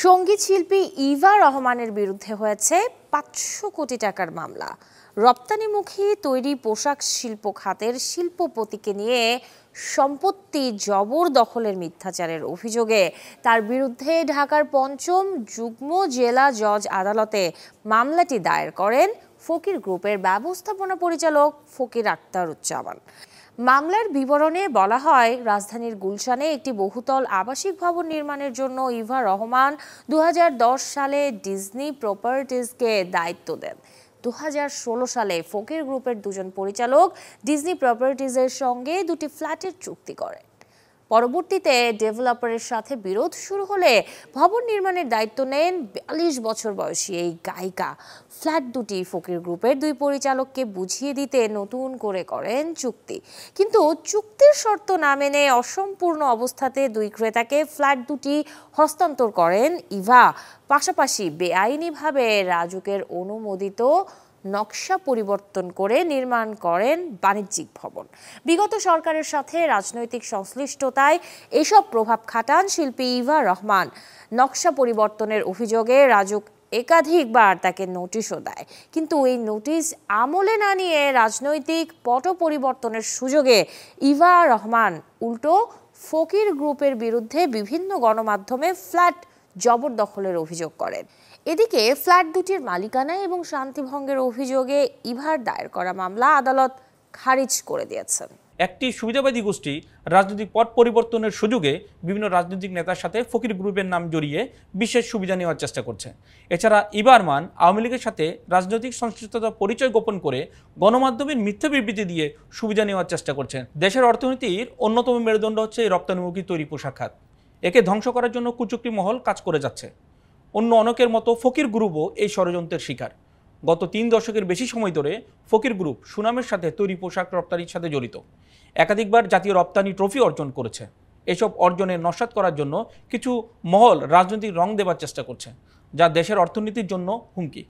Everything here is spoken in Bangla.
সঙ্গীত শিল্পী ইভা রহমানের বিরুদ্ধে হয়েছে পাঁচশো কোটি টাকার মামলা রপ্তানিমুখী তৈরি পোশাক শিল্প খাতের শিল্পপতিকে নিয়ে সম্পত্তি জবরদখলের মিথ্যাচারের অভিযোগে তার বিরুদ্ধে ঢাকার পঞ্চম যুগ্ম জেলা জজ আদালতে মামলাটি দায়ের করেন ফকির গ্রুপের ব্যবস্থাপনা পরিচালক ফকির উজ্জামান মামলার বিবরণে বলা হয় রাজধানীর গুলশানে একটি বহুতল আবাসিক ভবন নির্মাণের জন্য ইভা রহমান দু সালে ডিজনি প্রপার্টিজকে দায়িত্ব দেন দু সালে ফকির গ্রুপের দুজন পরিচালক ডিজনি প্রপার্টিজের সঙ্গে দুটি ফ্ল্যাটের চুক্তি করে পরবর্তীতে ডেভেলপারের সাথে বিরোধ শুরু হলে ভবন নির্মাণের দায়িত্ব নেন বিয়াল্লিশ বছর বয়সী এই গায়িকা ফ্ল্যাট দুটি ফকির গ্রুপের দুই পরিচালককে বুঝিয়ে দিতে নতুন করে করেন চুক্তি কিন্তু চুক্তির শর্ত না মেনে অসম্পূর্ণ অবস্থাতে দুই ক্রেতাকে ফ্ল্যাট দুটি হস্তান্তর করেন ইভা পাশাপাশি বেআইনিভাবে রাজুকের অনুমোদিত নকশা পরিবর্তন করে নির্মাণ করেন বাণিজ্যিক ভবন বিগত সরকারের সাথে রাজনৈতিক সংশ্লিষ্টতায় এসব প্রভাব খাটান শিল্পী ইভা রহমান নকশা পরিবর্তনের অভিযোগে রাজুক একাধিকবার তাকে নোটিশও দেয় কিন্তু এই নোটিশ আমলে না নিয়ে রাজনৈতিক পট পরিবর্তনের সুযোগে ইভা রহমান উল্টো ফকির গ্রুপের বিরুদ্ধে বিভিন্ন গণমাধ্যমে ফ্ল্যাট জবরদখলের অভিযোগ করেন এদিকে ফ্ল্যাট দুটির মালিকানা এবং শান্তিভঙ্গের অভিযোগে ইভার দায়ের করা মামলা আদালত খারিজ করে দিয়েছেন একটি সুবিধাবাদী গোষ্ঠী রাজনৈতিক পট পরিবর্তনের সুযোগে বিভিন্ন রাজনৈতিক নেতার সাথে ফকির গ্রুপের নাম জড়িয়ে বিশেষ সুবিধা নেওয়ার চেষ্টা করছে এছাড়া ইবারমান আওয়ামী লীগের সাথে রাজনৈতিক সংশ্লিষ্টতা পরিচয় গোপন করে গণমাধ্যমের মিথ্যা বিবৃতি দিয়ে সুবিধা নেওয়ার চেষ্টা করছেন দেশের অর্থনীতির অন্যতম মেরুদণ্ড হচ্ছে এই রপ্তানিমুখী তৈরি পোশাক খাত একে ধ্বংস করার জন্য কুচুকটি মহল কাজ করে যাচ্ছে অন্য অনেকের মতো ফকির গ্রুপও এই ষড়যন্ত্রের শিকার গত তিন দশকের বেশি সময় ধরে ফকির গ্রুপ সুনামের সাথে তৈরি পোশাক রপ্তানির সাথে জড়িত একাধিকবার জাতীয় রপ্তানি ট্রফি অর্জন করেছে এসব অর্জনে নস্বাত করার জন্য কিছু মহল রাজনৈতিক রং দেবার চেষ্টা করছে যা দেশের অর্থনীতির জন্য হুমকি